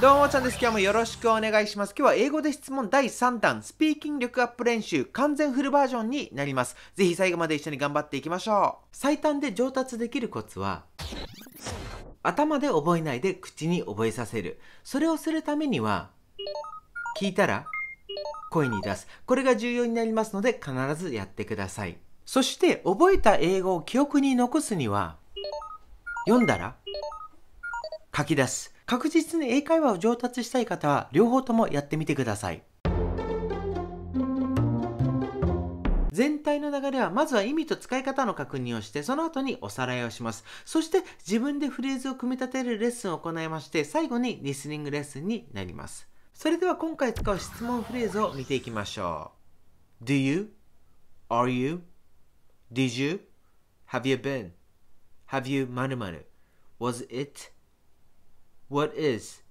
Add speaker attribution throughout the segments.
Speaker 1: どうも、ちゃんです。今日もよろしくお願いします。今日は英語で質問第3弾、スピーキング力アップ練習、完全フルバージョンになります。ぜひ最後まで一緒に頑張っていきましょう。最短で上達できるコツは、頭で覚えないで口に覚えさせる。それをするためには、聞いたら声に出す。これが重要になりますので必ずやってください。そして覚えた英語を記憶に残すには、読んだら書き出す。確実に英会話を上達したい方は両方ともやってみてください。全体の流れはまずは意味と使い方の確認をしてその後におさらいをしますそして自分でフレーズを組み立てるレッスンを行いまして最後にリスニングレッスンになりますそれでは今回使う質問フレーズを見ていきましょう Do you? Are you? Did you? Have you been? Have you 〇〇 Was it? What is?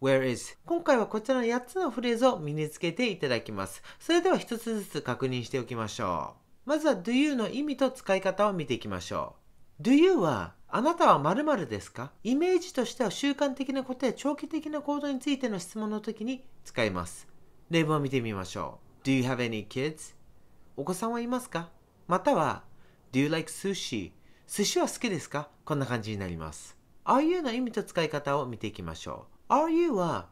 Speaker 1: Where is? 今回はこちらの8つのフレーズを身につけていただきます。それでは1つずつ確認しておきましょう。まずは do you の意味と使い方を見ていきましょう。do you はあなたはまるですかイメージとしては習慣的なことや長期的な行動についての質問の時に使います。例文を見てみましょう。Do you have any kids? お子さんはいますかまたは Do you like sushi? 寿司は好きですかこんな感じになります。are の意味と使い方を見ていきましょう。are you は、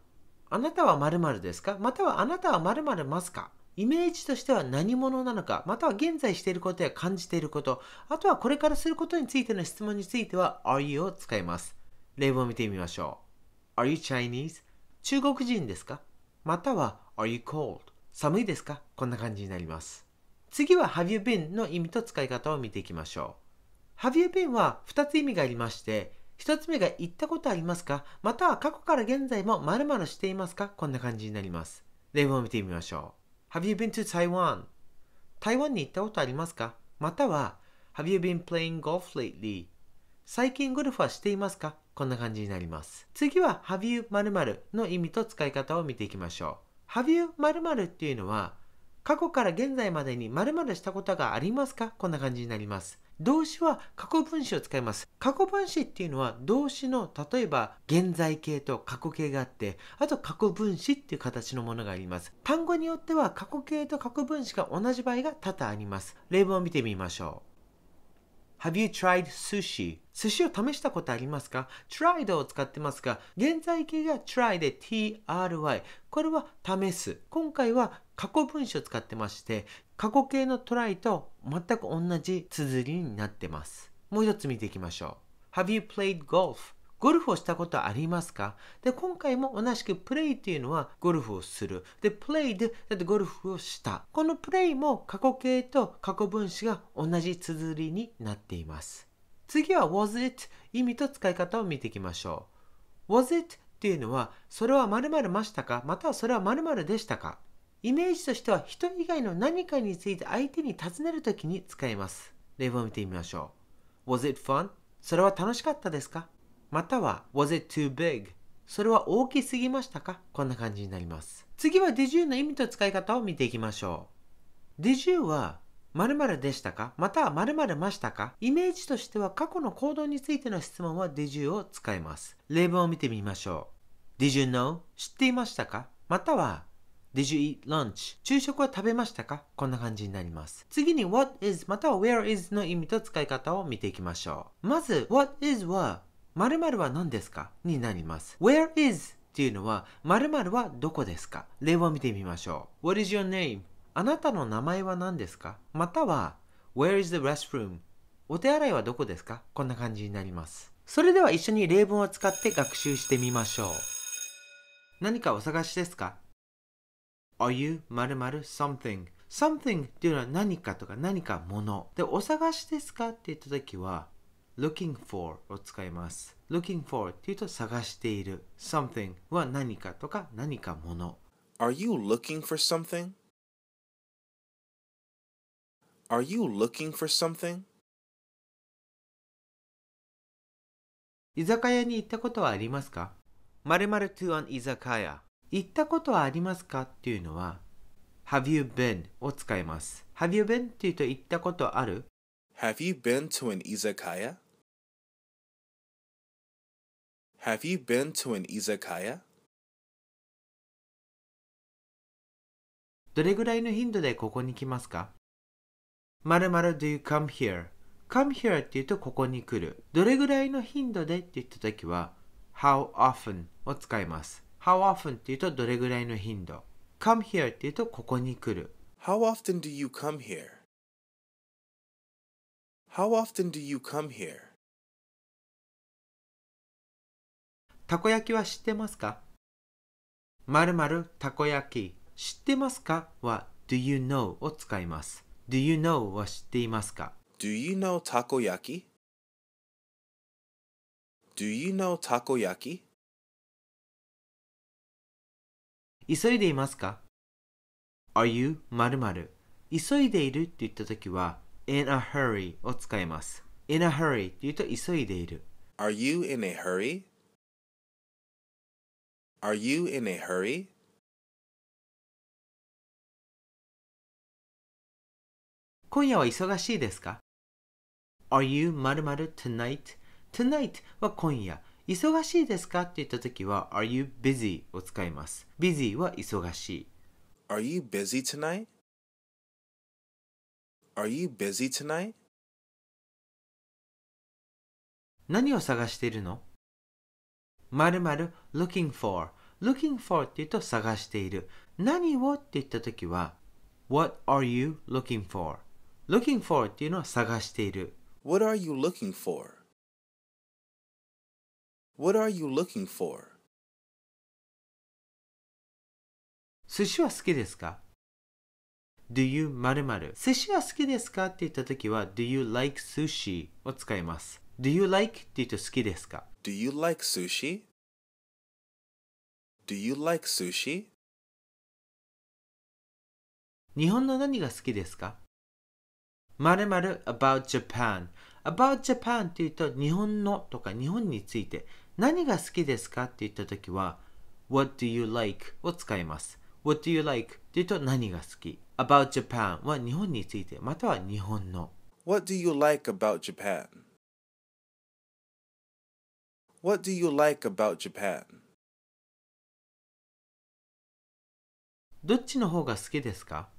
Speaker 1: あなたはまるですかまたはあなたはまるますかイメージとしては何者なのか、または現在していることや感じていること、あとはこれからすることについての質問については are you を使います。例文を見てみましょう。Are you Chinese? 中国人ですかまたは Are you cold? 寒いですかこんな感じになります。次は Have you been の意味と使い方を見ていきましょう。Have you been は2つ意味がありまして、1つ目が行ったことありますかまたは過去から現在も〇〇していますかこんな感じになります。例文を見てみましょう。Have you been to Taiwan? 台湾に行ったことありますかまたは Have you been playing golf lately? 最近ゴルフはしていますかこんな感じになります。次は Have you 〇の意味と使い方を見ていきましょう。Have you 〇っていうのは過去から現在までに〇〇したことがありますかこんな感じになります。動詞は過去分詞を使います。過去分詞っていうのは動詞の例えば現在形と過去形があって、あと過去分詞っていう形のものがあります。単語によっては過去形と過去分詞が同じ場合が多々あります。例文を見てみましょう。Have you tried sushi? 寿司を試したことありますか ?tried を使ってますが、現在形が try で try。これは試す。今回は過去分詞を使ってまして、過去形の try と全く同じ綴りになってます。もう一つ見ていきましょう。Have you played golf? ゴルフをしたことありますかで、今回も同じくプレイっていうのはゴルフをする。で、プレイで、だってゴルフをした。このプレイも過去形と過去分詞が同じ綴りになっています。次は was it 意味と使い方を見ていきましょう。was it っていうのは、それは〇〇ましたかまたはそれは〇〇でしたかイメージとしては人以外の何かについて相手に尋ねるときに使います。例文を見てみましょう。Was it fun? それは楽しかったですかまたは Was it too big? それは大きすぎましたかこんな感じになります。次は Did you の意味と使い方を見ていきましょう。Did you は〇〇でしたかまたは〇〇ましたかイメージとしては過去の行動についての質問は Did you を使います。例文を見てみましょう。Did you know? 知っていましたかまたは Did you eat lunch? 昼食は食べましたかこんな感じになります。次に What is または Where is の意味と使い方を見ていきましょう。まず What is はまるは何ですかになります。Where is っていうのは、まるはどこですか例を見てみましょう。What is your name? あなたの名前は何ですかまたは、Where is the restroom? お手洗いはどこですかこんな感じになります。それでは一緒に例文を使って学習してみましょう。何かお探しですか Are you 〇〇 something? something っていうのは何かとか何かもの。で、お探しですかって言った時は、looking for を使います。looking for っていうと探している。something は
Speaker 2: 何かとか何かもの。Are you looking for something? Are you looking for something? 居酒屋に行ったことはありますかまる to an
Speaker 1: 居酒屋。行ったことはありますかっていうのは Have you been を使います。Have you been っていうと行ったことある Have you been to an 居酒屋
Speaker 2: Have you been to an izakaya? どれぐらいの頻度でここに
Speaker 1: 来ますかまるまる do you come here? come here って言うとここに来る。どれぐらいの頻度でって言った時は how often を使います。how often って言うとどれぐらいの頻度。come here って言うとここに来る。how often
Speaker 2: do you come here? how often do you come here? たこ焼きは知ってますか
Speaker 1: まるまるたこ焼き知ってますかは Do you know を使います。Do you know は知っていますか Do you know たこ焼き
Speaker 2: Do you know たこ焼き急いでいますか Are you まる
Speaker 1: 急いでいるって言ったときは in a hurry を使います。in a hurry って言う
Speaker 2: と急いでいる。Are you in a hurry? Are you in a hurry? Are you 〇〇
Speaker 1: tonight? Tonight は今夜。忙しいですかって言った時は Are you busy?
Speaker 2: を使います。busy は忙しい。Are you busy tonight? Are you busy tonight? 何を探しているのまる looking for
Speaker 1: looking for って言うと探している何をって言った時は What are
Speaker 2: you looking for? looking for っていうのは探している What are you looking for? What are you looking for? 寿司は好きですか Do you
Speaker 1: 〇〇寿司は好きですかって言った時は Do you like sushi? を使います
Speaker 2: Do you like って言うと好きですか Do you like sushi? Do you like sushi? 日本の何が好
Speaker 1: きですかまるまる about Japan about Japan って言うと日本のとか日本について何が好きですかって言った時は What do you like? を使います What do you like? って言うと何が好き About Japan は日本
Speaker 2: についてまたは
Speaker 1: 日本の
Speaker 2: What do you like about Japan? What do you like about Japan? どっちの方が好きですか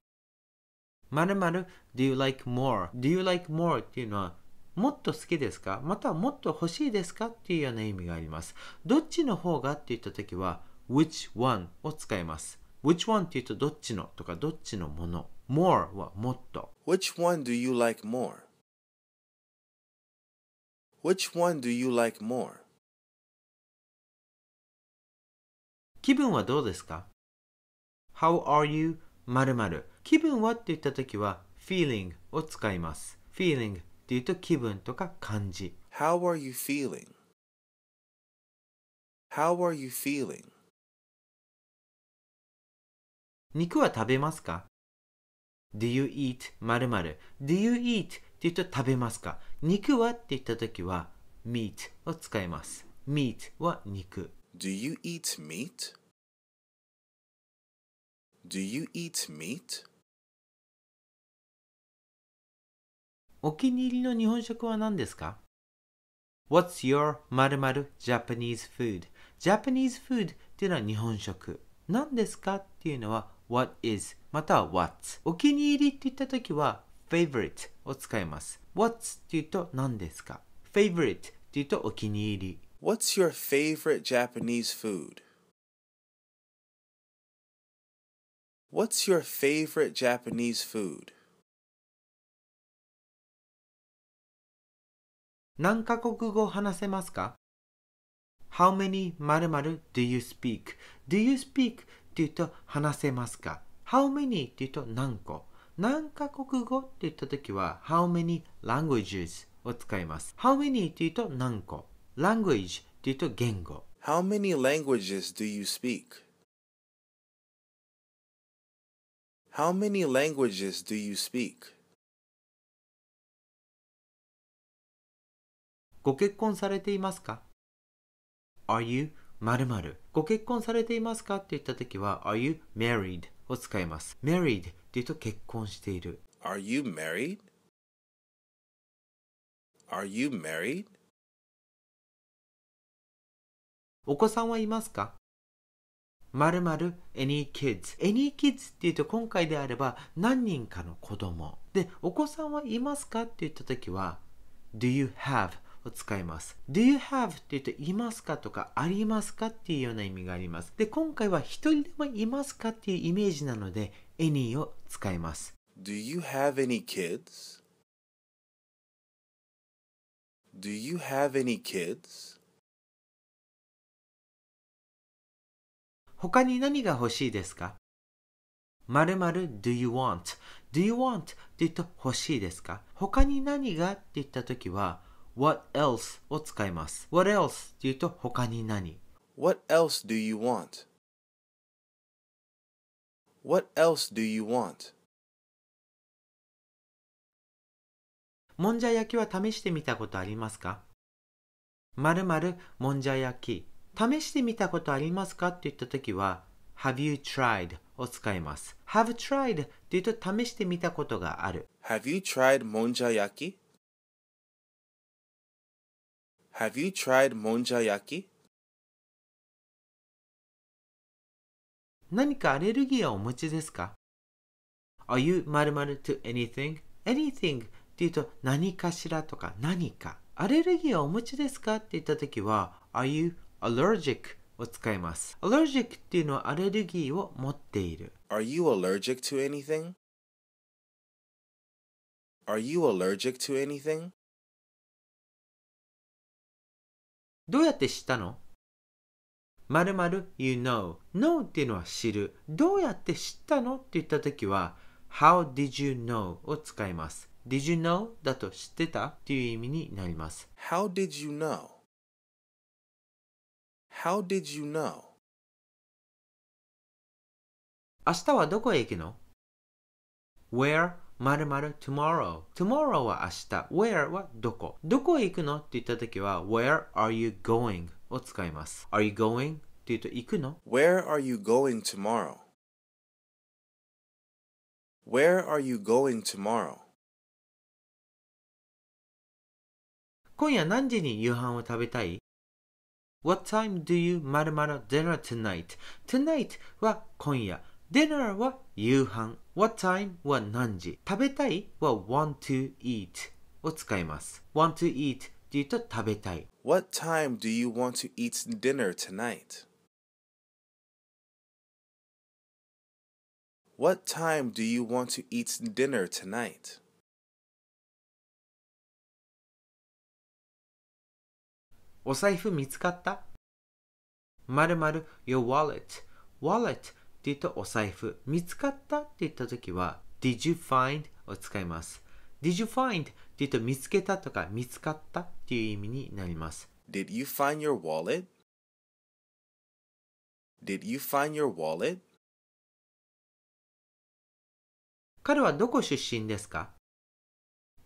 Speaker 1: まるまる Do you like more? Do you like more? っていうのはもっと好きですかまたはもっと欲しいですかっていうような意味があります。どっちの方がって言った時は Which one? を使います。Which one? って言うとどっちのとかどっちのもの。more
Speaker 2: はもっと。Which one do you like more? Which one do you like more? 気分はどうですか ?How are you? 〇〇気分はって言った
Speaker 1: 時は feeling を使います。feeling っていうと気分とか感じ。
Speaker 2: How are you feeling? How are you feeling? 肉は食べますか ?Do
Speaker 1: you eat 〇〇 ?Do you eat って言うと食べますか肉はって言った時は meat を使います。meat は肉。Do you eat meat?
Speaker 2: Do you eat meat? お気に入りの日本食は何ですか
Speaker 1: ?What's your 〇〇 Japanese food? Japanese food っていうのは日本食。何ですかっていうのは What is または What's。お気に入りって言った時は Favorite を使います。What's っていうと何ですか ?Favorite
Speaker 2: っていうとお気に入り。What's your favorite Japanese food? What's your favorite Japanese food? 何カ国語話せますか ?How many 〇〇 do you speak?Do
Speaker 1: you speak? って言うと話せますか ?How many? って言うと何個何カ国語って言った時は How many languages? を使います。How many? って言うと何個 language っていうと言語。How many languages do you speak?
Speaker 2: How many languages do you speak? ご結婚されていますか ?Are you まるご結婚されて
Speaker 1: いますかって言った時は Are you married? を使います。married っていうと結婚してい
Speaker 2: る。Are you married? Are you married? お子さんはいますか?○○
Speaker 1: any kids any kids っていうと今回であれば何人かの子供でお子さんはいますかって言った時は do you have を使います do you have って言うといますかとかありますかっていうような意味がありますで今回は一人でもいますかっていうイメージなので any を使います
Speaker 2: Do you have any kids? Do you have any kids? 他に何が欲しいですか〇〇 do you want? Do you
Speaker 1: want? って言うと欲しいですか他に何がって言った時は What else? を使います。What else? って言うと他に何
Speaker 2: What else do you want? What else do you want? もんじゃ焼きは試してみたことありますか
Speaker 1: まるまるもんじゃ焼き試してみたことありますかって言った時は Have you tried? を使います。Have tried って言うと試してみたこ
Speaker 2: とがある。Have you tried もんじゃ焼き Have you tried もんじゃ焼き何かアレルギーをお持ちですか ?Are you ○○
Speaker 1: to anything? Anything って言うと何かしらとか何か。アレルギーをお持ちですかって言った時は Are you allergic を使います。allergic っ
Speaker 2: ていうのはアレルギーを持っている。Are you allergic to anything? Are you allergic to anything? どうやって知ったのまるまる you know。
Speaker 1: know っていうのは知る。どうやって知ったのって言った時は how did you know を使います。did you know だと知ってたっていう意味になります。how
Speaker 2: did you know? How did you know? 明日はどこへ行くの ?Where
Speaker 1: まるまる tomorrow tomorrow は明日 where はどこどこへ行くのって言った時は where are you going を使います are you going って言うと行くの
Speaker 2: where are you going tomorrow where are you going tomorrow 今夜何
Speaker 1: 時に夕飯を食べたい What time do you 〇〇 dinner tonight? Tonight は今夜。Dinner は夕飯。What time は何時。食べたいは want to eat を使います。want to eat っていうと食
Speaker 2: べたい。What time do you want to eat dinner tonight? What time do you want to eat dinner tonight? お財布見つかったまるまる your wallet
Speaker 1: wallet って言うとお財布見つかったって言った時は did you find を使います did you find って言うと見つけたとか見つかったっていう意味
Speaker 2: になります did you find your wallet? Did you find your wallet? 彼はどこ出
Speaker 1: 身ですか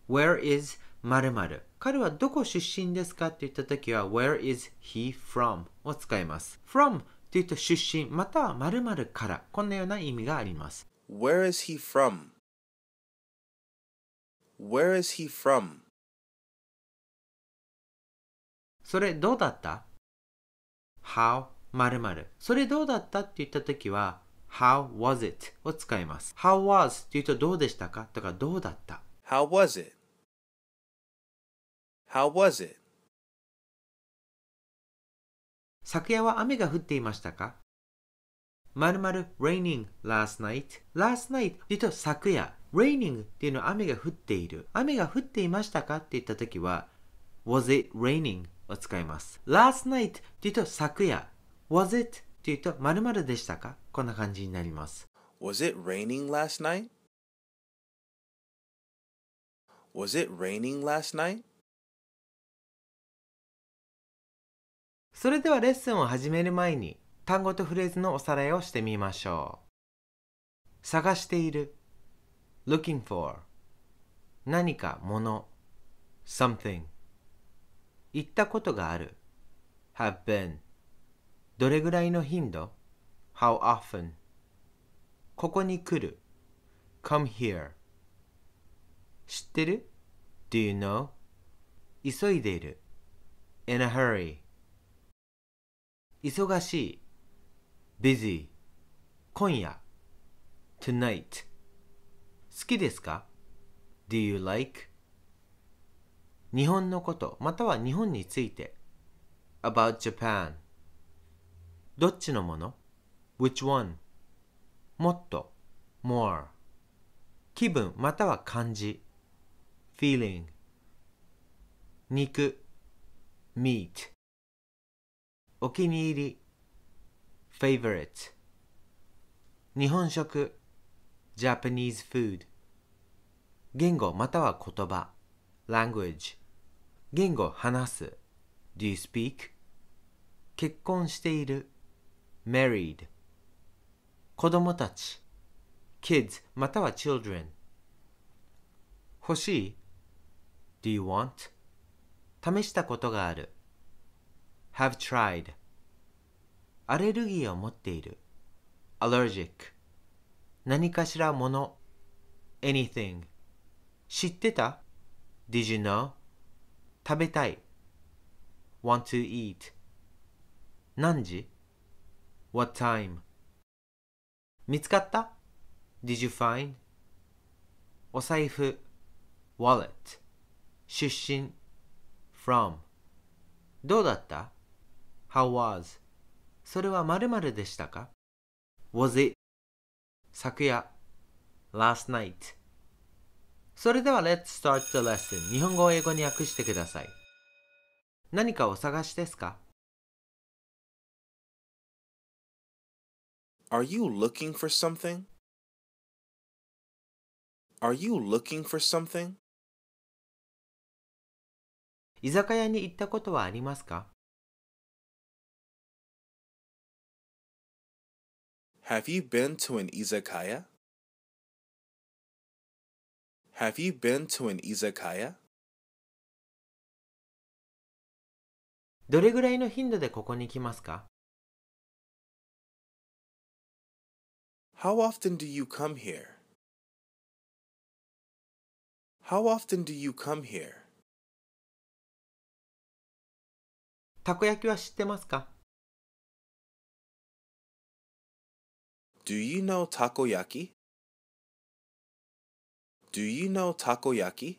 Speaker 1: ?Where is 〇〇彼はどこ出身ですかって言った時は Where is he from? を使います。from というと出身
Speaker 2: またはまるからこんなような意味があります。Where is he from? Where is he from? それどうだった ?How まる。それどうだっ
Speaker 1: たって言った時は How was it? を使います。How was というとどうでしたか
Speaker 2: とかどうだった How was it? How was it? 昨夜は雨が降っていましたか
Speaker 1: まるまる raining last night last night というと昨夜 raining っていうのは雨が降っている雨が降っていましたかって言った時は was it raining を使います last night というと昨夜 was it というとまるま
Speaker 2: るでしたかこんな感じになります Was it raining last night? Was it raining last night? それではレッスンを始める前に単語とフレーズ
Speaker 1: のおさらいをしてみましょう。探している looking for 何かもの something 行ったことがある have been どれぐらいの頻度 how often ここに来る come here 知ってる do you know 急いでいる in a hurry 忙しい busy 今夜 tonight 好きですか do you like 日本のことまたは日本について about Japan どっちのもの which one もっと more 気分または感じ feeling 肉 meat お気に入り favorite 日本食 Japanese food 言語または言葉 language 言語話す do you speak 結婚している married 子供たち kids または children 欲しい do you want 試したことがある have tried アレルギーを持っている allergic 何かしらもの anything 知ってた did you know 食べたい want to eat 何時 what time 見つかった did you find お財布 wallet 出身 from どうだった How was? それは〇〇でしたか ?Was it? 昨夜 Last night それでは Let's start the lesson 日本語を英語に訳してください
Speaker 2: 何かお探しですか Are you looking for something? Are you looking for something? 居酒屋に行ったことはありますか Have you been to an izakaya? Have you been to an izakaya? どれぐらいの頻度でここに来ますか How often do you come here? How often do you come here? たこ焼きは知ってますか Do you know takoyaki? Do you know takoyaki?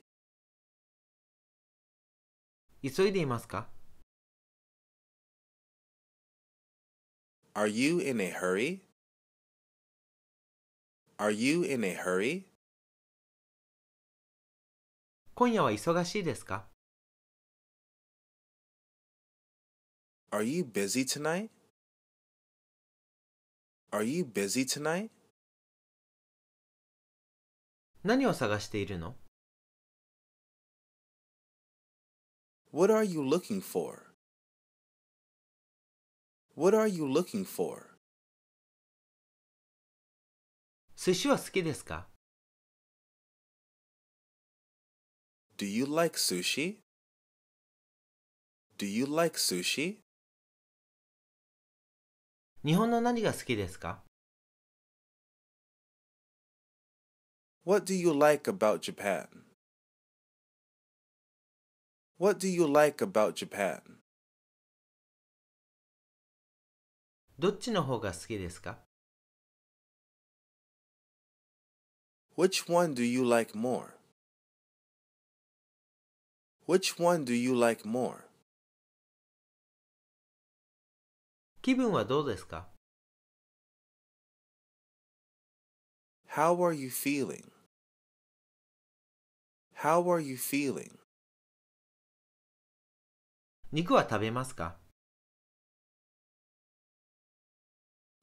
Speaker 2: 急いでいますか Are you in a hurry? Are you in a hurry? 今夜は忙しいですか Are you busy tonight? Are you busy tonight? 何を探しているの What are you looking for? What are you looking for? 寿司は好きですか Do you like sushi? Do you like sushi? 日本の何が好きですか What do you like about Japan? What do you like about Japan? どっちの方が好きですか Which one do you like more? Which one do you like more? 気分はどうですか ?How are you feeling?How are you feeling? 肉は食べますか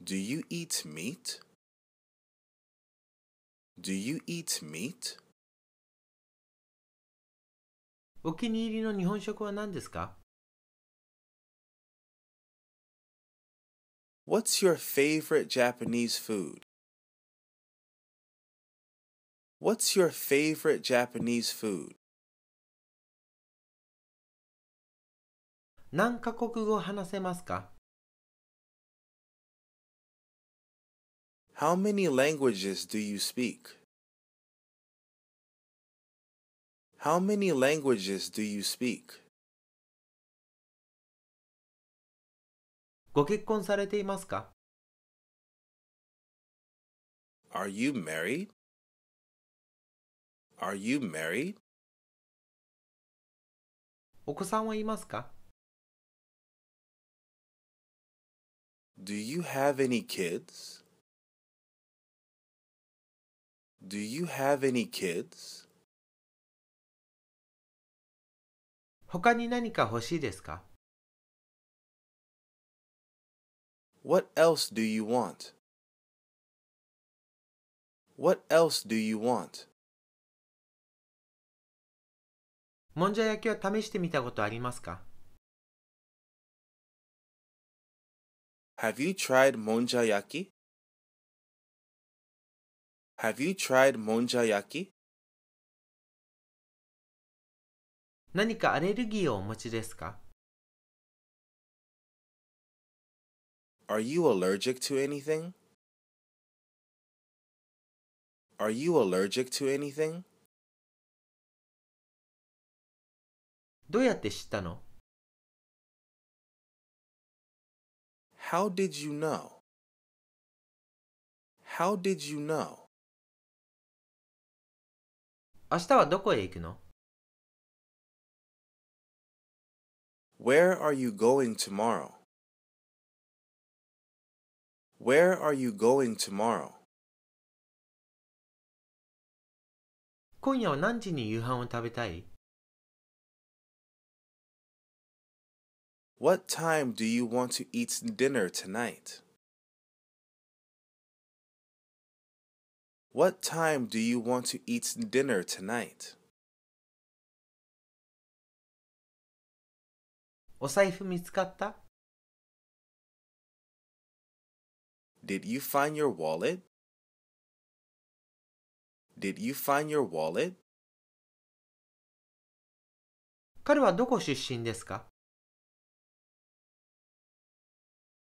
Speaker 2: ?Do you eat meat?Do you eat meat? お気に入りの日本食は何ですか What's your favorite Japanese food? What's your favorite Japanese food? 何カ国語話せますか How many languages do you speak? How many languages do you speak? ご結婚されていますか Are you married? Are you married? お子さんはいますか Do you have any kids? Do you have any kids? 他に何か欲しいですか What else do you want? What else do you want? もんじゃ焼きは試してみたことありますか Have you tried monjayaki? Have you tried monjayaki? 何かアレルギーをお持ちですか Are you allergic to anything? Are you allergic to anything? どうやって知ったの ?How did you know? How did you know? 明日はどこへ行くの ?Where are you going tomorrow? Where are you going tomorrow? 今夜は何時に夕飯を食べたい What time do you want to eat dinner tonight? What time do you want to eat dinner tonight? お財布見つかった Did you find your wallet? Did you find your wallet? 彼はどこ出身ですか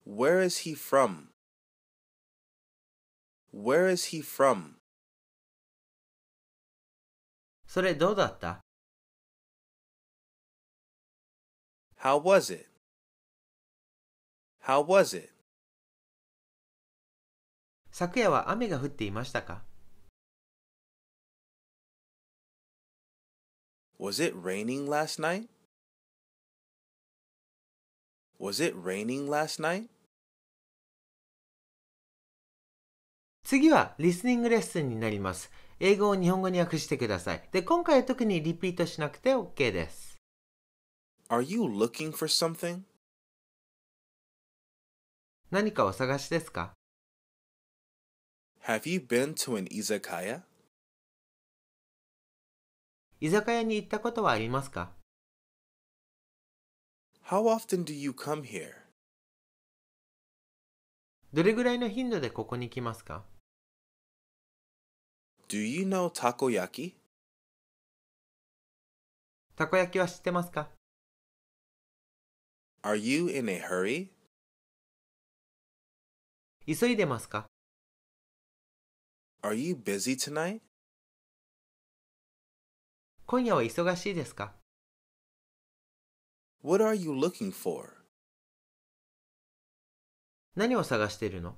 Speaker 2: Where is he from? Where is he from? それどうだった How was it? How was it? 昨夜は雨が降っていましたか Was it raining last night? Was it raining last night? 次はリスニングレッスンになります。英語を日本語に訳して
Speaker 1: ください。で、今回は特にリピートしなくて OK です。Are you looking
Speaker 2: for something? 何かを探しですか Have you been to an izakaya? 居酒屋に行ったことはありますか How often do you come here? どれぐらいの頻度でここに来ますか Do you know たこ焼きたこ焼きは知ってますか Are you in a hurry? 急いでますか Are you busy tonight? 今夜は忙しいですか What are you looking for? 何を探しているの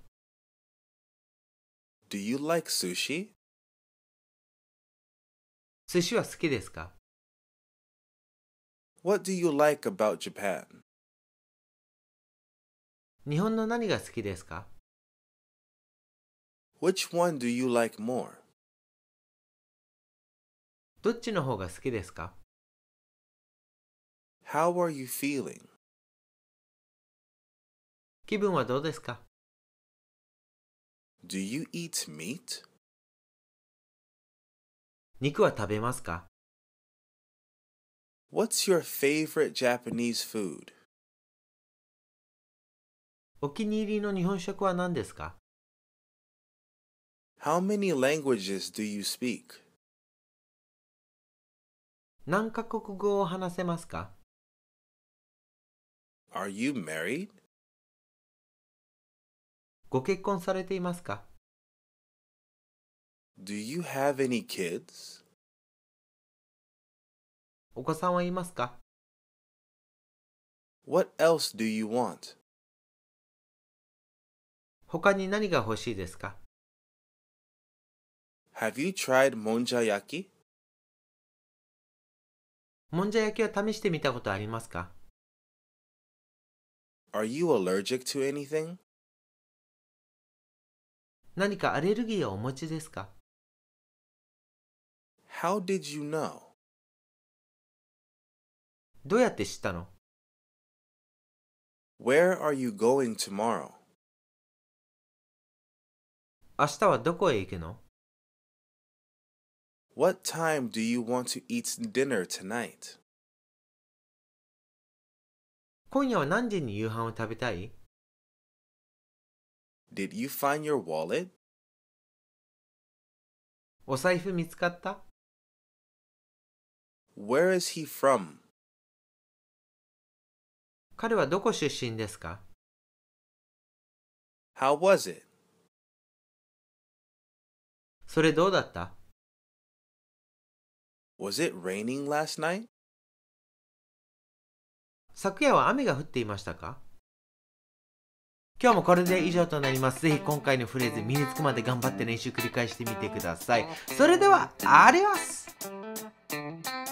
Speaker 2: Do you like sushi? 寿司は好きですか What do you like about Japan? 日本の何が好きですか Which one do you like more? どっちの方が好きですか How are you feeling? 気分はどうですか Do you eat meat? 肉は食べますか What's your favorite Japanese food? お気に入りの日本食は何ですか how many languages do you speak? 何カ国語を話せますか Are you married? ご結婚されていますか Do you have any kids? お子さんはいますか What else do you want? 他に何が欲しいですか have you tried monjayaki? もんじゃ焼きは試してみたことありますか Are you allergic to anything? 何かアレルギーをお持ちですか How did you know? どうやって知ったの Where are you going tomorrow? 明日はどこへ行くの what time do you want to eat dinner tonight? 今夜は何時に夕飯を食べたい Did you find your wallet? お財布見つかった Where is he from? 彼はどこ出身ですか How was it? それどうだった Was it raining last night? 昨夜は雨が降っていましたか今日もこれで以上となります。ぜひ今
Speaker 1: 回のフレーズ身につくまで頑張って練習繰り返してみてください。それでは、あります